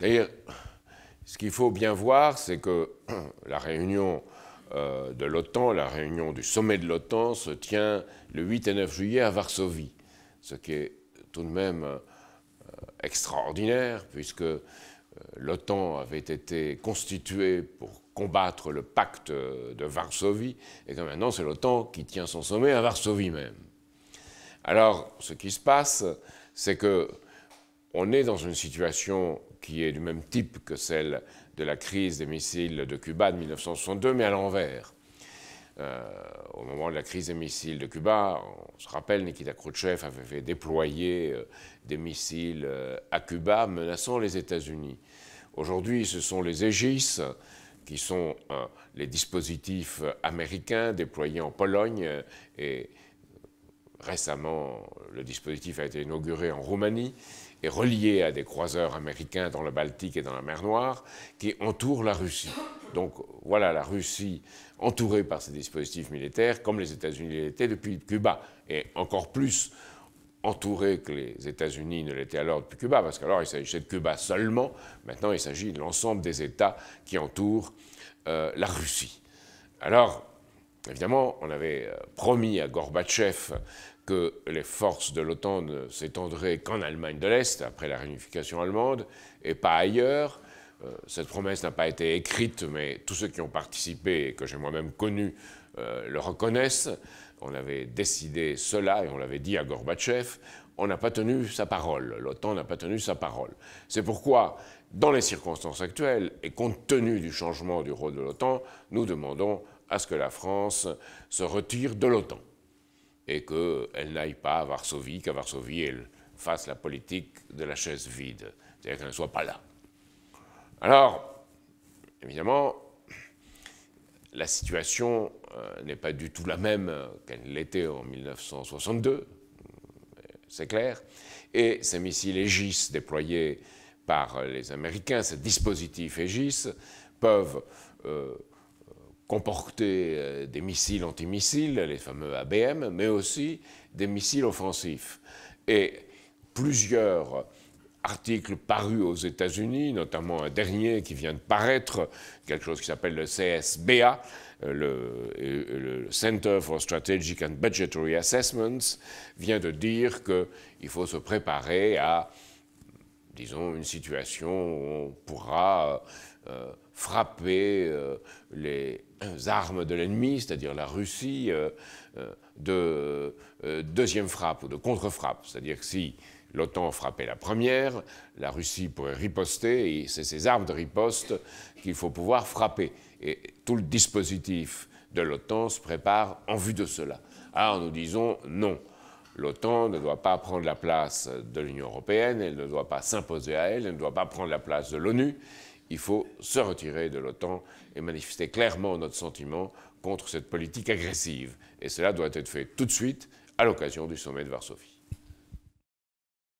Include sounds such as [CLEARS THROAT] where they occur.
D'ailleurs, ce qu'il faut bien voir, c'est que [CLEARS THROAT] la réunion euh, de l'OTAN, la réunion du sommet de l'OTAN, se tient le 8 et 9 juillet à Varsovie, ce qui est tout de même euh, extraordinaire, puisque euh, l'OTAN avait été constituée pour combattre le pacte de Varsovie, et que maintenant c'est l'OTAN qui tient son sommet à Varsovie même. Alors, ce qui se passe, c'est que on est dans une situation qui est du même type que celle de la crise des missiles de Cuba de 1962, mais à l'envers. Euh, au moment de la crise des missiles de Cuba, on se rappelle, Nikita Khrouchtchev avait fait déployer euh, des missiles euh, à Cuba menaçant les États-Unis. Aujourd'hui, ce sont les Aegis qui sont les dispositifs américains déployés en Pologne et récemment le dispositif a été inauguré en Roumanie et relié à des croiseurs américains dans le Baltique et dans la mer Noire qui entourent la Russie. Donc voilà la Russie entourée par ces dispositifs militaires, comme les États-Unis l'étaient depuis Cuba, et encore plus entourée que les États-Unis ne l'étaient alors depuis Cuba, parce qu'alors il s'agissait de Cuba seulement, maintenant il s'agit de l'ensemble des États qui entourent euh, la Russie. Alors, Évidemment, on avait euh, promis à Gorbatchev que les forces de l'OTAN ne s'étendraient qu'en Allemagne de l'Est, après la réunification allemande, et pas ailleurs. Euh, cette promesse n'a pas été écrite, mais tous ceux qui ont participé et que j'ai moi-même connu euh, le reconnaissent. On avait décidé cela et on l'avait dit à Gorbatchev. On n'a pas tenu sa parole. L'OTAN n'a pas tenu sa parole. C'est pourquoi, dans les circonstances actuelles et compte tenu du changement du rôle de l'OTAN, nous demandons à ce que la France se retire de l'OTAN et qu'elle n'aille pas à Varsovie, qu'à Varsovie, elle fasse la politique de la chaise vide, c'est-à-dire qu'elle ne soit pas là. Alors, évidemment, la situation euh, n'est pas du tout la même qu'elle l'était en 1962, c'est clair, et ces missiles Aegis déployés par les Américains, ces dispositifs Aegis, peuvent euh, comporter euh, des missiles antimissiles, les fameux ABM, mais aussi des missiles offensifs. Et plusieurs articles parus aux États-Unis, notamment un dernier qui vient de paraître, quelque chose qui s'appelle le CSBA, euh, euh, le, Center for Strategic and Budgetary Assessments, vient de dire qu'il faut se préparer à, disons, une situation où on pourra frapper euh, les armes de l'ennemi, c'est-à-dire la Russie, euh, euh, de deuxième frappe ou de contre-frappe. C'est-à-dire que si l'OTAN frappait la première, la Russie pourrait riposter, et c'est ces armes de riposte qu'il faut pouvoir frapper. Et tout le dispositif de l'OTAN se prépare en vue de cela. Alors ah, nous disons non. L'OTAN ne doit pas prendre la place de l'Union européenne, elle ne doit pas s'imposer à elle, elle ne doit pas prendre la place de l'ONU il faut se retirer de l'OTAN et manifester clairement notre sentiment contre cette politique agressive. Et cela doit être fait tout de suite à l'occasion du sommet de Varsovie.